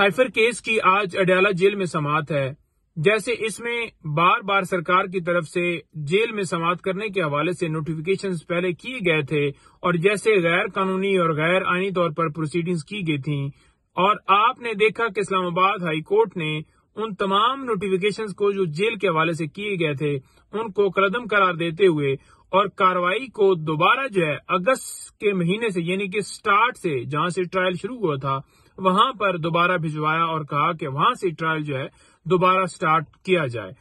cipher case की आज Adiala jail में समात है जैसे इसमें बार बार सरकार की तरफ से जेल में समाप्त करने के हवाले से नोटिफिकेशन पहले किए गए थे और जैसे गैर कानूनी और गैर आईनी तौर पर प्रोसीडिंग्स की गई थी और आपने देखा कि इस्लामाबाद हाई कोर्ट ने उन तमाम नोटिफिकेशन को जो जेल के हवाले से किए गए थे उनको कदम करार देते हुए और कार्रवाई को दोबारा जो है अगस्त के महीने से यानी कि स्टार्ट से जहां से ट्रायल शुरू हुआ था वहां पर दोबारा भिजवाया और कहा कि वहां से ट्रायल जो है दोबारा स्टार्ट किया जाए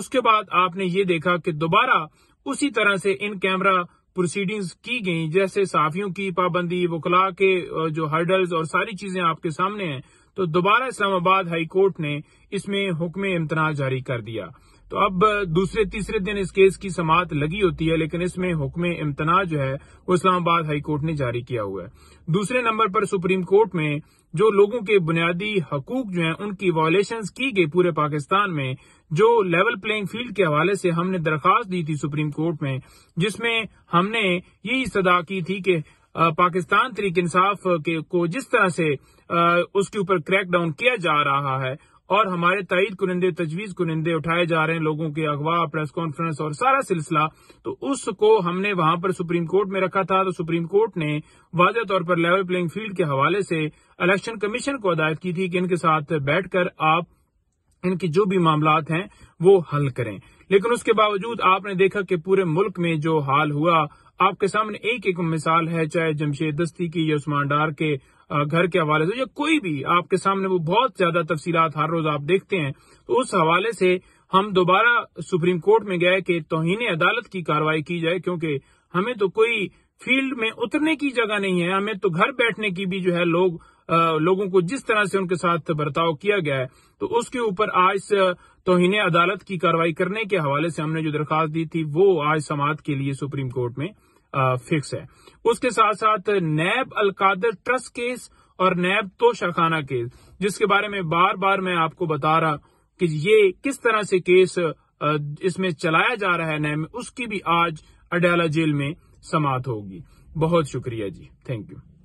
उसके बाद आपने ये देखा कि दोबारा उसी तरह से इन कैमरा प्रोसीडिंग्स की गई जैसे साफियों की पाबंदी वकला के जो हर्डल्स और सारी चीजें आपके सामने हैं तो दोबारा इस्लामाबाद हाईकोर्ट ने इसमें हुक्म इम्तना जारी कर दिया तो अब दूसरे तीसरे दिन इस केस की समात लगी होती है लेकिन इसमें हुक्म इम्तना जो है वो इस्लामाबाद हाईकोर्ट ने जारी किया हुआ है दूसरे नंबर पर सुप्रीम कोर्ट में जो लोगों के बुनियादी हकूक जो है उनकी वायलेशन की गई पूरे पाकिस्तान में जो लेवल प्लेइंग फील्ड के हवाले से हमने दरख्वास्त दी थी सुप्रीम कोर्ट में जिसमें हमने यही सदा की थी कि पाकिस्तान तरीक इंसाफ के को जिस तरह से उसके ऊपर क्रैक डाउन किया जा रहा है और हमारे तयद कुनिंदे तजवीज कुनिंदे उठाए जा रहे हैं लोगों के अगवा प्रेस कॉन्फ्रेंस और सारा सिलसिला तो उसको हमने वहां पर सुप्रीम कोर्ट में रखा था तो सुप्रीम कोर्ट ने वाजह तौर पर लेवल प्लेइंग फील्ड के हवाले से इलेक्शन कमीशन को हदायत की थी कि इनके साथ बैठकर आप इनके जो भी मामला हैं वो हल करें लेकिन उसके बावजूद आपने देखा कि पूरे मुल्क में जो हाल हुआ आपके सामने एक एक मिसाल है चाहे जमशेद दस्ती की या उस्मान डार के घर के हवाले से या कोई भी आपके सामने वो बहुत ज्यादा तफसीलात हर रोज आप देखते हैं तो उस हवाले से हम दोबारा सुप्रीम कोर्ट में गए कि तोहन अदालत की कार्रवाई की जाए क्योंकि हमें तो कोई फील्ड में उतरने की जगह नहीं है हमें तो घर बैठने की भी जो है लोग आ, लोगों को जिस तरह से उनके साथ बर्ताव किया गया है तो उसके ऊपर आज तोहन अदालत की कार्रवाई करने के हवाले से हमने जो दरखास्त दी थी वो आज समाज के लिए सुप्रीम कोर्ट में फिक्स है उसके साथ साथ नैब अलकादर ट्रस्ट केस और नैब तो शाखाना केस जिसके बारे में बार बार मैं आपको बता रहा कि ये किस तरह से केस इसमें चलाया जा रहा है नैब उसकी भी आज अडयाला जेल में समाप्त होगी बहुत शुक्रिया जी थैंक यू